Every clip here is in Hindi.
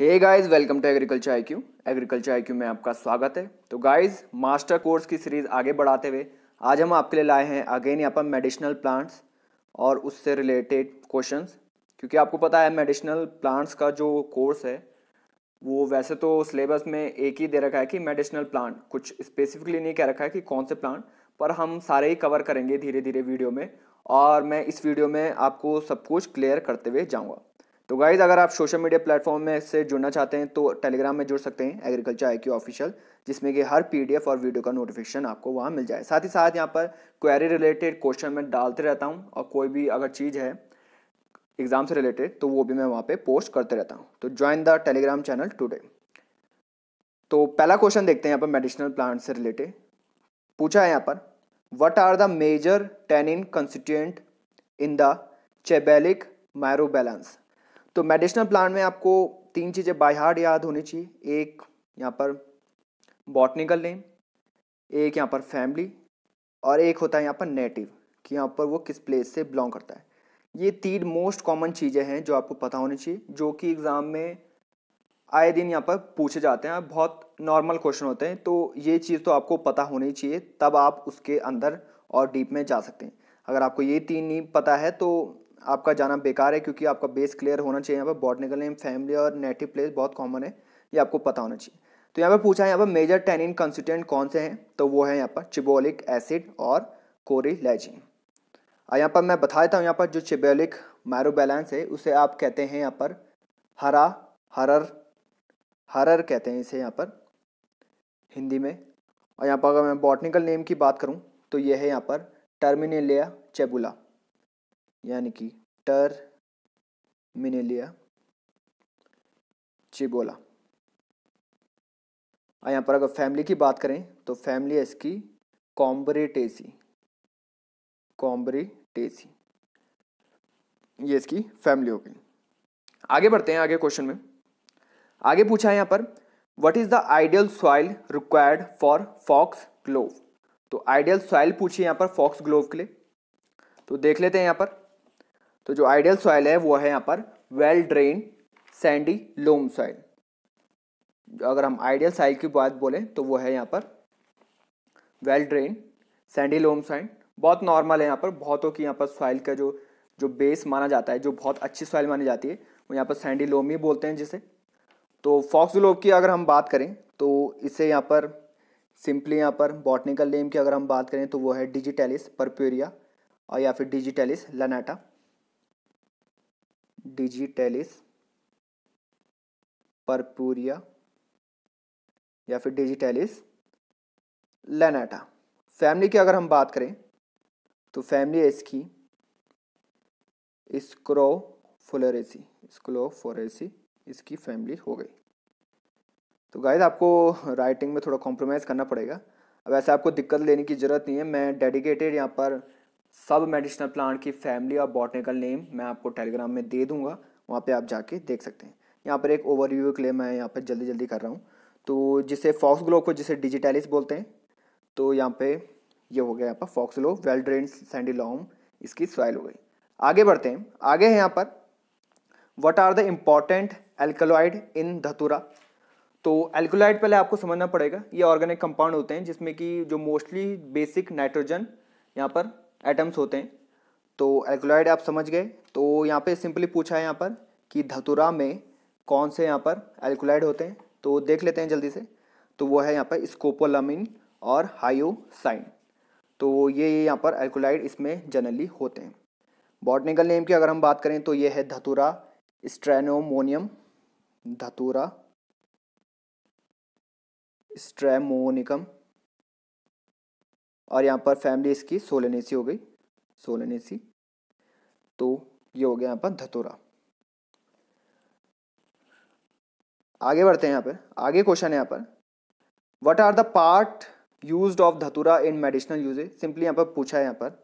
hey guys welcome to agriculture I Q agriculture I Q में आपका स्वागत है तो गाइस मास्टर कोर्स की सीरीज़ आगे बढ़ाते हुए आज हम आपके लिए लाए हैं अगेन यहाँ पर मेडिसिनल प्लांट्स और उससे रिलेटेड क्वेश्चंस क्योंकि आपको पता है मेडिसिनल प्लांट्स का जो कोर्स है वो वैसे तो सिलेबस में एक ही दे रखा है कि मेडिसिनल प्लांट कुछ स्पेसिफिकली नहीं कह रखा है कि कौन से प्लांट पर हम सारे ही कवर करेंगे धीरे धीरे वीडियो में और मैं इस वीडियो में आपको सब कुछ क्लियर करते हुए जाऊँगा तो गाइज अगर आप सोशल मीडिया प्लेटफॉर्म में से जुड़ना चाहते हैं तो टेलीग्राम में जुड़ सकते हैं एग्रीकल्चर आई क्यू ऑफिशियल जिसमें कि हर पीडीएफ और वीडियो का नोटिफिकेशन आपको वहाँ मिल जाए साथ ही साथ यहाँ पर क्वेरी रिलेटेड क्वेश्चन मैं डालते रहता हूँ और कोई भी अगर चीज़ है एग्जाम से रिलेटेड तो वो भी मैं वहाँ पर पोस्ट करते रहता हूँ तो join the Telegram channel today तो पहला क्वेश्चन देखते हैं यहाँ पर मेडिसिनल प्लांट से रिलेटेड पूछा है यहाँ पर what are the major tannin constituent in the chebulic myrobalan तो मेडिसिनल प्लान में आपको तीन चीज़ें बाय हार्ड याद होनी चाहिए एक यहाँ पर बॉटनिकल नेम एक यहाँ पर फैमिली और एक होता है यहाँ पर नेटिव कि यहाँ पर वो किस प्लेस से बिलोंग करता है ये तीन मोस्ट कॉमन चीज़ें हैं जो आपको पता होनी चाहिए जो कि एग्ज़ाम में आए दिन यहाँ पर पूछे जाते हैं बहुत नॉर्मल क्वेश्चन होते हैं तो ये चीज़ तो आपको पता होनी चाहिए तब आप उसके अंदर और डीप में जा सकते हैं अगर आपको ये तीन नहीं पता है तो आपका जाना बेकार है क्योंकि आपका बेस क्लियर होना चाहिए यहाँ पर बॉटनिकल नेम फैमिली और नेटिव प्लेस बहुत कॉमन है ये आपको पता होना चाहिए तो यहाँ पर पूछा है यहाँ पर मेजर टेनिन कंस्टिट्यूंट कौन से हैं तो वो है यहाँ पर चिबोलिक एसिड और कोरिलेजिन यहाँ पर मैं बता देता हूँ यहाँ पर जो चिबोलिक मैरोबैलेंस है उसे आप कहते हैं यहाँ पर हरा हरर हरर कहते हैं इसे यहाँ पर हिंदी में और यहाँ पर अगर मैं बॉटनिकल नेम की बात करूँ तो ये है यहाँ पर टर्मिनेलिया चेबुला यानी कि टर मिनेलिया चिबोला और यहाँ पर अगर फैमिली की बात करें तो फैमिली है इसकी कॉम्बरेटेसी कॉम्बरेटेसी ये इसकी फैमिली हो गई आगे बढ़ते हैं आगे क्वेश्चन में आगे पूछा है यहाँ पर what is the ideal soil required for foxglove तो आइडियल सॉइल पूछिए यहाँ पर फॉक्स ग्लोव के लिए तो देख लेते हैं यहाँ पर तो जो आइडियल सॉइल है वो है यहाँ पर well drain sandy loam soil अगर हम आइडियल सॉइल की बात बोलें तो वो है यहाँ पर well drain sandy loam soil बहुत नॉर्मल है यहाँ पर बहुतों की यहाँ पर सॉइल का जो जो बेस माना जाता है जो बहुत अच्छी सॉइल मानी जाती है वो यहाँ पर सैंडी लोम ही बोलते हैं जिसे तो फॉक्स लोब की अगर हम बात करें तो इसे यहाँ पर सिंपली यहाँ पर बॉटनिकल नेम की अगर हम बात करें तो वो है डिजिटेलिस परप्यूरिया और या फिर डिजिटेलिस लनाटा डिजिटेलिस परपूरिया या फिर डिजिटेलिस लेनाटा फैमिली की अगर हम बात करें तो फैमिली स्क्रो इसकी स्क्रो फोरेसी इसकी फैमिली हो गई तो गाइज आपको राइटिंग में थोड़ा कॉम्प्रोमाइज़ करना पड़ेगा अब ऐसे आपको दिक्कत लेने की ज़रूरत नहीं है मैं डेडिकेटेड यहाँ पर सब मेडिसिनल प्लांट की फैमिली और बॉटनिकल नेम मैं आपको टेलीग्राम में दे दूंगा वहाँ पे आप जाके देख सकते हैं यहाँ पर एक ओवरव्यू के लिए मैं यहाँ पर जल्दी जल्दी कर रहा हूँ तो जिसे फॉक्स ग्लो को जिसे डिजिटेलिस बोलते हैं तो यहाँ पे ये यह हो गया यहाँ पर foxglove well drain sandy loam इसकी सॉइल हो गई आगे बढ़ते हैं आगे है यहाँ पर what are the important alkaloid in datura तो एल्कोलाइड पहले आपको समझना पड़ेगा ये ऑर्गेनिक कंपाउंड होते हैं जिसमें कि जो मोस्टली बेसिक नाइट्रोजन यहाँ पर एटम्स होते हैं तो एल्कोलाइड आप समझ गए तो यहाँ पे सिंपली पूछा है यहाँ पर कि धतुरा में कौन से यहाँ पर एल्कोलाइड होते हैं तो देख लेते हैं जल्दी से तो वो है यहाँ पर स्कोपोलामिन और हायोसाइन तो ये यह यहाँ पर एल्कोलाइड इसमें जनरली होते हैं बॉटनिकल नेम की अगर हम बात करें तो ये है धतुरा स्ट्रेनोमोनियम धतुरा स्ट्रेमोनिकम और यहाँ पर फैमिली इसकी सोलनेसी हो गई सोलनेसी तो ये हो गया यहाँ पर धतोरा आगे बढ़ते हैं यहाँ पर आगे क्वेश्चन है यहाँ पर what are the part use of datura in medicinal usage simply यहाँ पर पूछा है यहाँ पर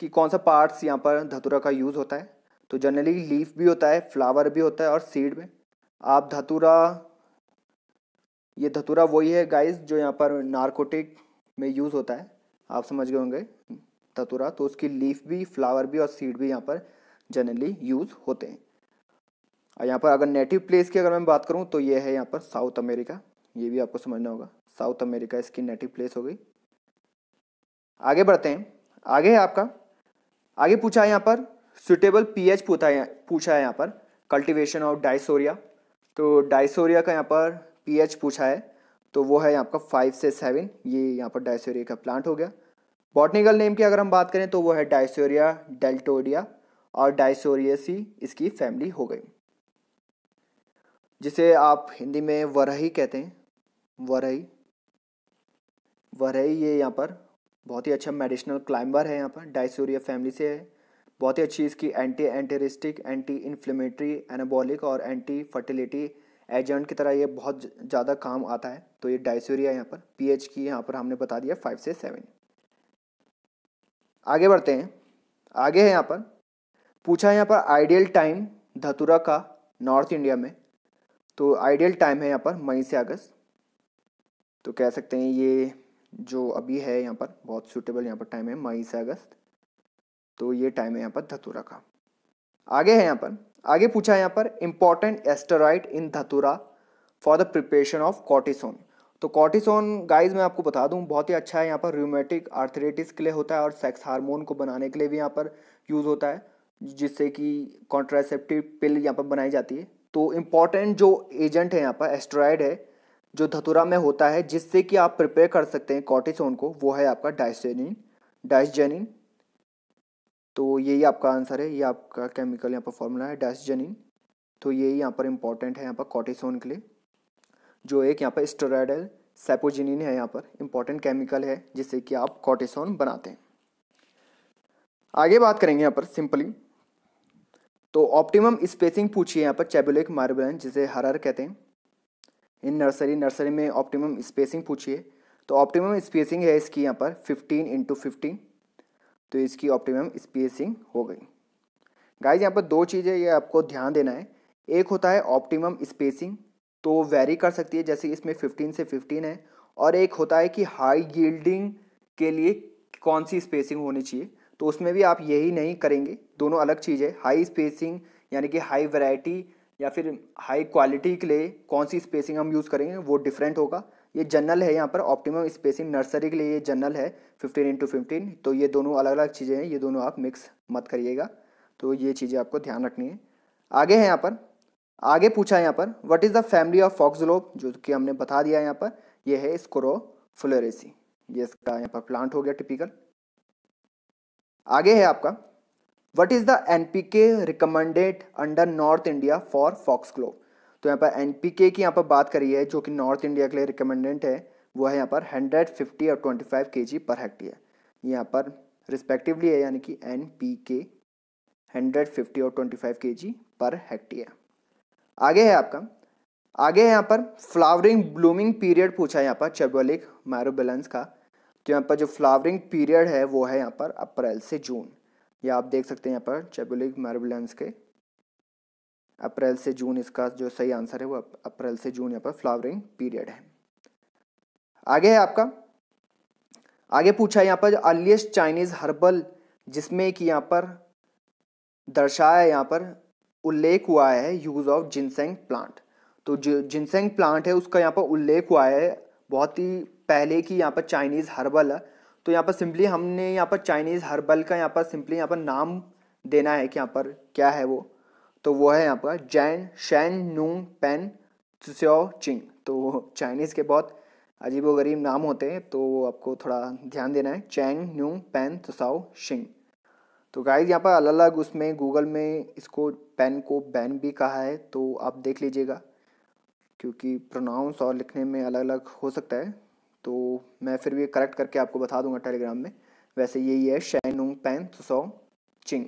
कि कौन सा पार्ट्स यहाँ पर धतुरा का यूज़ होता है तो जनरली लीफ भी होता है फ्लावर भी होता है और सीड में आप धतुरा ये धतुरा वही है गाइस जो यहाँ पर नार्कोटिक में यूज़ होता है आप समझ गए होंगे ततुरा तो उसकी लीफ भी फ्लावर भी और सीड भी यहाँ पर जनरली यूज़ होते हैं और यहाँ पर अगर नेटिव प्लेस की अगर मैं बात करूँ तो ये है यहाँ पर साउथ अमेरिका ये भी आपको समझना होगा साउथ अमेरिका इसकी नेटिव प्लेस हो गई आगे बढ़ते हैं आगे है आपका आगे पूछा है यहाँ पर सुटेबल पीएच पूछा है पूछा है यहाँ पर कल्टिवेशन ऑफ डाइसोरिया तो डाइसोरिया का यहाँ पर पीएच पूछा है तो वो है आपका फाइव से सेवन ये यहाँ पर डायसोरिया का प्लांट हो गया बॉटनिकल नेम की अगर हम बात करें तो वो है डायसोरिया डेल्टोरिया और डायसोरियसी इसकी फैमिली हो गई जिसे आप हिंदी में वरही कहते हैं वरही वरही ये यहाँ पर बहुत ही अच्छा मेडिसिनल क्लाइंबर है यहाँ पर डायसोरिया फैमिली से है बहुत ही अच्छी इसकी एंटी एंटीरिस्टिक एंटी इन्फ्लेमेटरी एनाबॉलिक और एंटी फर्टिलिटी एजेंट की तरह ये बहुत ज़्यादा काम आता है तो ये डाइसोरिया यहाँ पर पी की यहाँ पर हमने बता दिया फाइव से सेवन आगे बढ़ते हैं आगे है यहाँ पर पूछा है यहाँ पर आइडियल टाइम धतुरा का नॉर्थ इंडिया में तो आइडियल टाइम है यहाँ पर मई से अगस्त तो कह सकते हैं ये जो अभी है यहाँ पर बहुत सूटेबल यहाँ पर टाइम है मई से अगस्त तो ये टाइम है यहाँ पर धतूरा का आगे है यहाँ पर आगे पूछा है यहाँ पर important steroid in datura for the preparation of cortisone तो कॉटिसोन गाइज मैं आपको बता दूं बहुत ही अच्छा है यहाँ पर र्यूमेटिक आर्थरेटिस के लिए होता है और सेक्स हार्मोन को बनाने के लिए भी यहाँ पर यूज़ होता है जिससे कि कॉन्ट्रासेप्टिव पिल यहाँ पर बनाई जाती है तो इम्पॉर्टेंट जो एजेंट है यहाँ पर एस्ट्रॉयड है जो धतुरा में होता है जिससे कि आप प्रिपेयर कर सकते हैं कॉटिसोन को वो है आपका डाइसेनिन डाइसजेनिन तो यही आपका आंसर है ये आपका केमिकल यहाँ पर फॉर्मूला है डैसजनिन तो यही यहाँ पर इम्पॉर्टेंट है यहाँ पर कॉटिसोन के लिए जो एक यहाँ पर स्टोराइडल सेपोजिनिन है यहाँ पर इम्पॉर्टेंट केमिकल है जिससे कि आप कॉटिसोन बनाते हैं आगे बात करेंगे यहाँ पर सिंपली तो ऑप्टिमम स्पेसिंग पूछिए यहाँ पर चेबुलिक मार्बलन जिसे हरर कहते हैं इन नर्सरी नर्सरी में ऑप्टिमम स्पेसिंग पूछिए तो ऑप्टिमम स्पेसिंग है इसकी यहाँ पर 15 इंटू फिफ्टीन तो इसकी ऑप्टिमम स्पेसिंग हो गई गाइज यहाँ पर दो चीज़ें ये आपको ध्यान देना है एक होता है ऑप्टिमम स्पेसिंग तो वेरी कर सकती है जैसे इसमें फिफ्टीन से फिफ्टीन है और एक होता है कि हाई गिल्डिंग के लिए कौन सी स्पेसिंग होनी चाहिए तो उसमें भी आप यही नहीं करेंगे दोनों अलग चीज़ है हाई स्पेसिंग यानी कि हाई वैरायटी या फिर हाई क्वालिटी के लिए कौन सी स्पेसिंग हम यूज़ करेंगे वो डिफरेंट होगा ये जनरल है यहाँ पर ऑप्टिमम स्पेसिंग नर्सरी के लिए ये जनरल है फिफ्टीन इंटू फिफ्टीन तो ये दोनों अलग अलग चीज़ें हैं ये दोनों आप मिक्स मत करिएगा तो ये चीज़ें आपको ध्यान रखनी है आगे है यहाँ पर आगे पूछा है यहाँ पर what is the family of foxglove जो कि हमने बता दिया है यहाँ पर ये है स्क्रो फ्लोरेसी ये इसका यहाँ पर प्लांट हो गया टिपिकल आगे है आपका what is the NPK recommended under North India for foxglove तो यहाँ पर एन की यहाँ पर बात करी है जो कि नॉर्थ इंडिया के लिए रिकमेंडेंट है वो है यहाँ पर हंड्रेड फिफ्टी और twenty five K G per hectare यहाँ पर रिस्पेक्टिवली है यानी कि N P K hundred fifty और twenty five K G per hectare आगे है आपका आगे यहाँ पर फ्लावरिंग ब्लूमिंग पीरियड पूछा है यहाँ पर चबोलिक मैरोबेलेंस का तो यहाँ पर जो फ्लावरिंग पीरियड है वो है यहाँ पर अप्रैल से जून या आप देख सकते हैं यहाँ पर चेबोलिक मैरोबेलेंस के अप्रैल से जून इसका जो सही आंसर है वो अप्रैल से जून यहाँ पर फ्लावरिंग पीरियड है आगे है आपका आगे पूछा यहाँ पर अर्लीस्ट चाइनीज हर्बल जिसमें कि यहाँ पर दर्शाया यहाँ पर उल्लेख हुआ है यूज ऑफ जिनसेंग प्लांट तो जो जिनसेंग प्लांट है उसका यहाँ पर उल्लेख हुआ है बहुत ही पहले की यहाँ पर चाइनीज़ हर्बल है तो यहाँ पर सिंपली हमने यहाँ पर चाइनीज़ हर्बल का यहाँ पर सिंपली यहाँ पर नाम देना है कि यहाँ पर क्या है वो तो वो है आपका जैन शैन नू पेन सुसो चिंग तो चाइनीज़ के बहुत अजीब व गरीब नाम होते हैं तो आपको थोड़ा ध्यान देना है चैंग न्यू पेन तुसाओ शिंग तो गाइज यहाँ पर अलग अलग उसमें गूगल में इसको पेन को बैन भी कहा है तो आप देख लीजिएगा क्योंकि प्रोनाउंस और लिखने में अलग अलग हो सकता है तो मैं फिर भी करेक्ट करके आपको बता दूंगा टेलीग्राम में वैसे यही है शैन नू पेन तुसाओ चिंग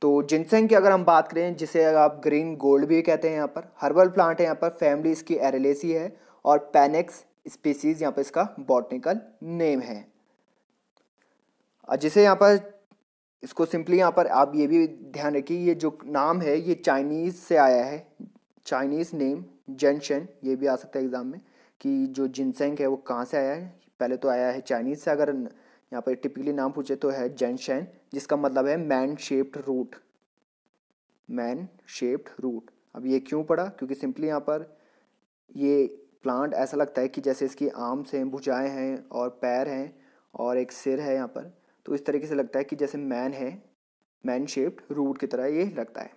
तो जिनसेंग की अगर हम बात करें जिसे आप ग्रीन गोल्ड भी कहते हैं यहाँ पर हर्बल प्लांट है यहाँ पर फैमिली इसकी एरेलेसी है और पैनिक्स स्पीसीज यहाँ पर इसका बॉटनिकल नेम है जिसे यहाँ पर इसको सिंपली यहाँ पर आप ये भी ध्यान रखिए ये जो नाम है ये चाइनीज़ से आया है चाइनीज़ नेम जेंशन ये भी आ सकता है एग्ज़ाम में कि जो जिनसेंग है वो कहाँ से आया है पहले तो आया है चाइनीज़ से अगर यहाँ पर टिपिकली नाम पूछे तो है जेंशन जिसका मतलब है man shaped root man shaped root अब ये क्यों पड़ा क्योंकि सिंपली यहाँ पर ये प्लांट ऐसा लगता है कि जैसे इसकी आर्म्स हैं भुजाएं हैं और पैर हैं और एक सिर है यहाँ पर तो इस तरीके से लगता है कि जैसे मैन है मैन शेप्ड रूट की तरह ये लगता है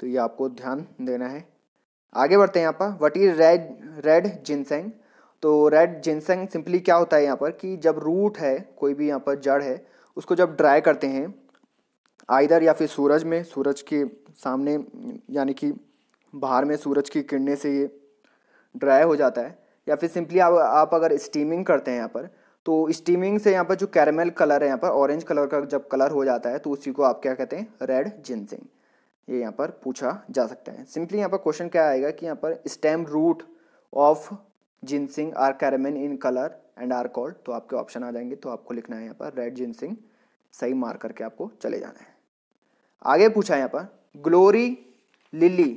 तो ये आपको ध्यान देना है आगे बढ़ते हैं यहाँ पर what is red red ginseng तो रेड जिनसेंग सिंपली क्या होता है यहाँ पर कि जब रूट है कोई भी यहाँ पर जड़ है उसको जब ड्राई करते हैं आइधर या फिर सूरज में सूरज के सामने यानी कि बाहर में सूरज की किरणें से ये ड्राई हो जाता है या फिर सिंपली आप आप अगर स्टीमिंग करते हैं यहाँ पर तो स्टीमिंग से यहाँ पर जो कैरमेल कलर है यहाँ पर ऑरेंज कलर का जब कलर हो जाता है तो उसी को आप क्या कहते हैं रेड जिनसिंग ये यहाँ पर पूछा जा सकता है सिंपली यहाँ पर क्वेश्चन क्या आएगा कि यहाँ पर stem root of ginseng are carmine in colour and are called तो आपके ऑप्शन आ जाएंगे तो आपको लिखना है यहाँ पर रेड जिनसिंग सही मार करके आपको चले जाना है आगे पूछा है यहाँ पर glory lily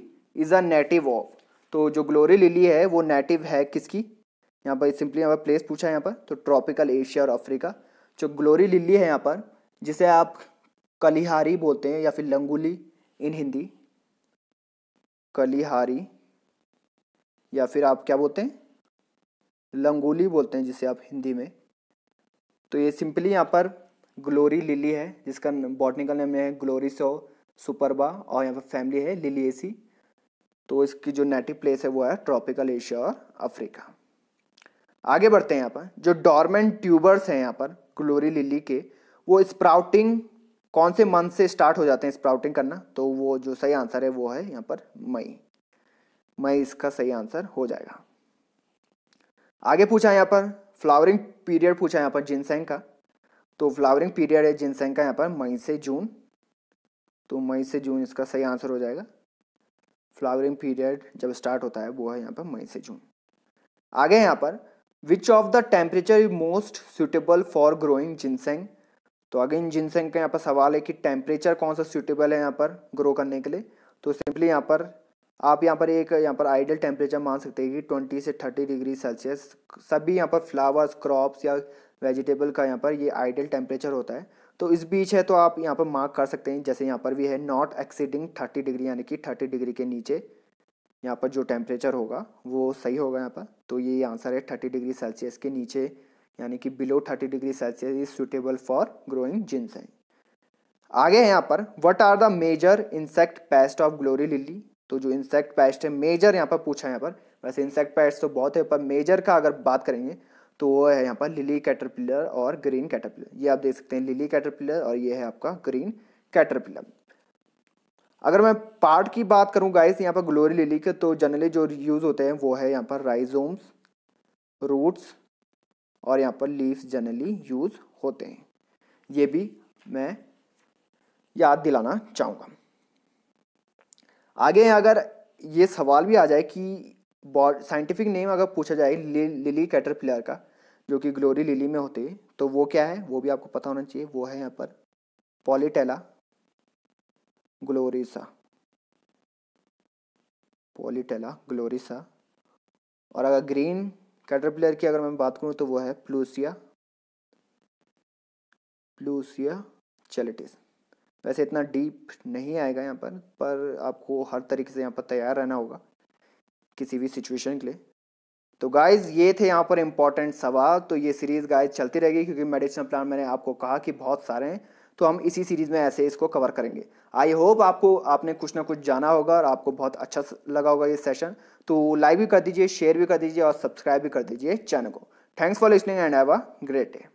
is a native of तो जो ग्लोरी लिली है वो नेटिव है किसकी यहाँ पर सिंपली यहाँ पर प्लेस पूछा है यहाँ पर तो ट्रॉपिकल एशिया और अफ्रीका जो ग्लोरी लिली है यहाँ पर जिसे आप कलिहारी बोलते हैं या फिर लंगुली इन हिंदी कलिहारी या फिर आप क्या बोलते हैं लंगोली बोलते हैं जिसे आप हिंदी में तो ये सिंपली यहाँ पर ग्लोरी लिली है जिसका बॉटनिकल नेम है ग्लोरी सो सुपरबा और यहाँ पर फैमिली है लिली एसी तो इसकी जो नेटिव प्लेस है वो है ट्रॉपिकल एशिया और अफ्रीका आगे बढ़ते हैं यहाँ पर जो डॉर्मेंट ट्यूबर्स हैं यहाँ पर ग्लोरी लिली के वो स्प्राउटिंग कौन से मंथ से स्टार्ट हो जाते हैं स्प्राउटिंग करना तो वो जो सही आंसर है वो है यहाँ पर मई मई इसका सही आंसर हो जाएगा आगे पूछा यहाँ पर फ्लावरिंग पीरियड पूछा यहाँ पर जिनसेंग का तो फ्लावरिंग पीरियड है जिनसेंग का यहाँ पर मई से जून तो मई से जून इसका सही आंसर हो जाएगा फ्लावरिंग पीरियड जब स्टार्ट होता है वो है यहाँ पर मई से जून आगे यहाँ पर which of the temperature is most suitable for growing ginseng तो अगेन जिनसेंग का यहाँ पर सवाल है कि टेम्परेचर कौन सा सुटेबल है यहाँ पर ग्रो करने के लिए तो सिंपली यहाँ पर आप यहाँ पर एक यहाँ पर आइडल टेम्परेचर मान सकते हैं कि ट्वेंटी से थर्टी डिग्री सेल्सियस सभी यहाँ पर फ्लावर्स क्रॉप्स या वेजिटेबल का यहाँ पर ये आइडल टेम्परेचर होता है तो इस बीच है तो आप यहाँ पर मार्क कर सकते हैं जैसे यहाँ पर भी है नॉट एक्सीडिंग थर्टी डिग्री यानी कि थर्टी डिग्री के नीचे यहाँ पर जो टेम्परेचर होगा वो सही होगा यहाँ पर तो ये आंसर है थर्टी डिग्री सेल्सियस के नीचे यानी कि below thirty degree Celsius is suitable for growing ginseng आगे है यहाँ पर what are the major insect pest of glory lily तो जो इंसेक्ट पेस्ट है मेजर यहाँ पर पूछा है यहाँ पर वैसे इंसेक्ट पेस्ट तो बहुत है पर मेजर का अगर बात करेंगे तो वो है यहाँ पर लिली कैटरपिलर और ग्रीन कैटरपिलर ये आप देख सकते हैं लिली कैटरपिलर और ये है आपका ग्रीन कैटरपिलर अगर मैं पार्ट की बात करूँ गाइस यहाँ पर ग्लोरी लिली के तो जनरली जो यूज़ होते हैं वो है यहाँ पर राइजोम्स रूट्स और यहाँ पर लीव्स जनरली यूज़ होते हैं ये भी मैं याद दिलाना चाहूँगा आगे अगर ये सवाल भी आ जाए कि साइंटिफिक नेम अगर पूछा जाए लिली लिली कैटरपिलर का जो कि ग्लोरी लिली में होते तो वो क्या है वो भी आपको पता होना चाहिए वो है यहाँ पर पॉलीटेला ग्लोरिसा पॉलीटेला ग्लोरिसा और अगर ग्रीन कैटरपिलर की अगर मैं बात करूँ तो वो है प्लूसिया प्लूसिया चेलेटिस वैसे इतना डीप नहीं आएगा यहाँ पर पर आपको हर तरीके से यहाँ पर तैयार रहना होगा किसी भी सिचुएशन के लिए तो गाइज ये थे यहाँ पर इंपॉर्टेंट सवाल तो ये सीरीज़ गाइज चलती रहेगी क्योंकि मेडिसिन प्लान मैंने आपको कहा कि बहुत सारे हैं तो हम इसी सीरीज़ में ऐसे इसको कवर करेंगे आई होप आपको आपने कुछ ना कुछ जाना होगा और आपको बहुत अच्छा लगा होगा ये सेशन तो लाइक भी कर दीजिए शेयर भी कर दीजिए और सब्सक्राइब भी कर दीजिए चैनल को thanks for listening and have a great day